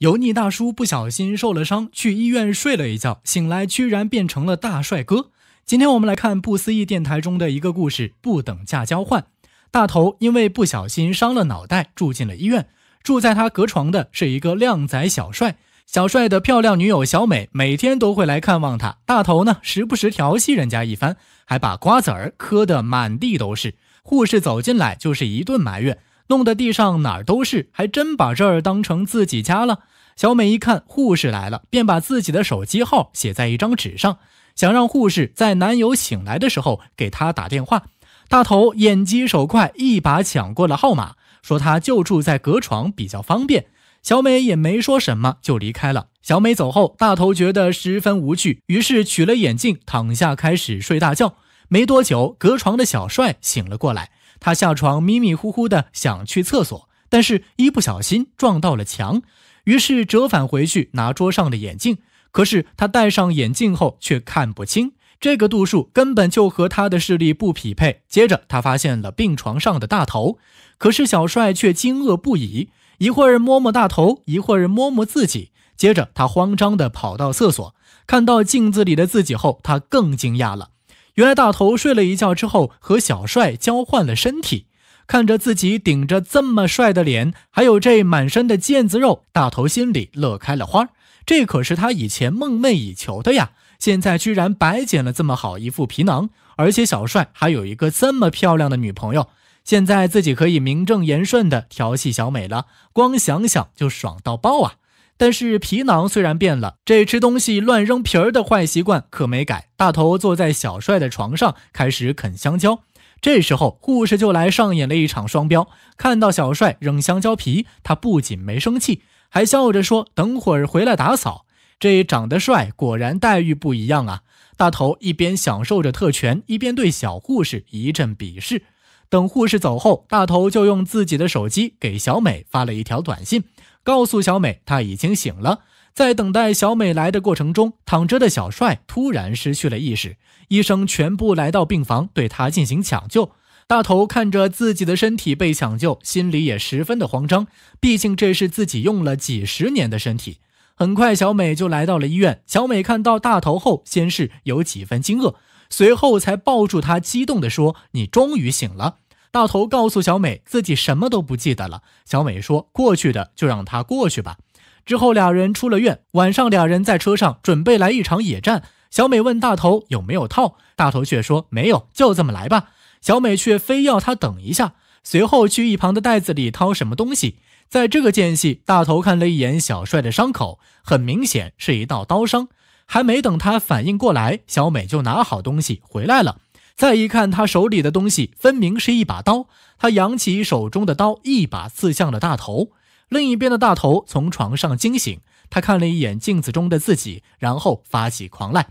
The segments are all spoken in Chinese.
油腻大叔不小心受了伤，去医院睡了一觉，醒来居然变成了大帅哥。今天我们来看不思议电台中的一个故事——不等价交换。大头因为不小心伤了脑袋，住进了医院。住在他隔床的是一个靓仔小帅，小帅的漂亮女友小美每天都会来看望他。大头呢，时不时调戏人家一番，还把瓜子儿磕得满地都是。护士走进来就是一顿埋怨。弄得地上哪儿都是，还真把这儿当成自己家了。小美一看护士来了，便把自己的手机号写在一张纸上，想让护士在男友醒来的时候给他打电话。大头眼疾手快，一把抢过了号码，说他就住在隔床，比较方便。小美也没说什么，就离开了。小美走后，大头觉得十分无趣，于是取了眼镜，躺下开始睡大觉。没多久，隔床的小帅醒了过来。他下床，迷迷糊糊的想去厕所，但是一不小心撞到了墙，于是折返回去拿桌上的眼镜。可是他戴上眼镜后却看不清，这个度数根本就和他的视力不匹配。接着他发现了病床上的大头，可是小帅却惊愕不已，一会儿摸摸大头，一会儿摸摸自己。接着他慌张地跑到厕所，看到镜子里的自己后，他更惊讶了。原来大头睡了一觉之后和小帅交换了身体，看着自己顶着这么帅的脸，还有这满身的腱子肉，大头心里乐开了花。这可是他以前梦寐以求的呀！现在居然白捡了这么好一副皮囊，而且小帅还有一个这么漂亮的女朋友，现在自己可以名正言顺的调戏小美了，光想想就爽到爆啊！但是皮囊虽然变了，这吃东西乱扔皮儿的坏习惯可没改。大头坐在小帅的床上，开始啃香蕉。这时候，护士就来上演了一场双标。看到小帅扔香蕉皮，他不仅没生气，还笑着说：“等会儿回来打扫。”这长得帅果然待遇不一样啊！大头一边享受着特权，一边对小护士一阵鄙视。等护士走后，大头就用自己的手机给小美发了一条短信。告诉小美，他已经醒了。在等待小美来的过程中，躺着的小帅突然失去了意识。医生全部来到病房，对他进行抢救。大头看着自己的身体被抢救，心里也十分的慌张，毕竟这是自己用了几十年的身体。很快，小美就来到了医院。小美看到大头后，先是有几分惊愕，随后才抱住他，激动地说：“你终于醒了。”大头告诉小美自己什么都不记得了。小美说：“过去的就让它过去吧。”之后俩人出了院。晚上俩人在车上准备来一场野战。小美问大头有没有套，大头却说没有，就这么来吧。小美却非要他等一下，随后去一旁的袋子里掏什么东西。在这个间隙，大头看了一眼小帅的伤口，很明显是一道刀伤。还没等他反应过来，小美就拿好东西回来了。再一看，他手里的东西分明是一把刀。他扬起手中的刀，一把刺向了大头。另一边的大头从床上惊醒，他看了一眼镜子中的自己，然后发起狂来：“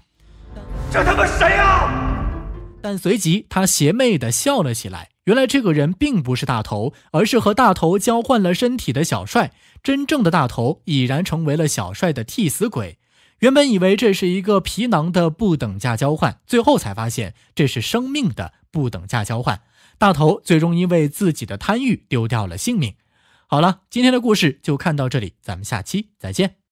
这他妈谁呀？”但随即他邪魅的笑了起来。原来这个人并不是大头，而是和大头交换了身体的小帅。真正的大头已然成为了小帅的替死鬼。原本以为这是一个皮囊的不等价交换，最后才发现这是生命的不等价交换。大头最终因为自己的贪欲丢掉了性命。好了，今天的故事就看到这里，咱们下期再见。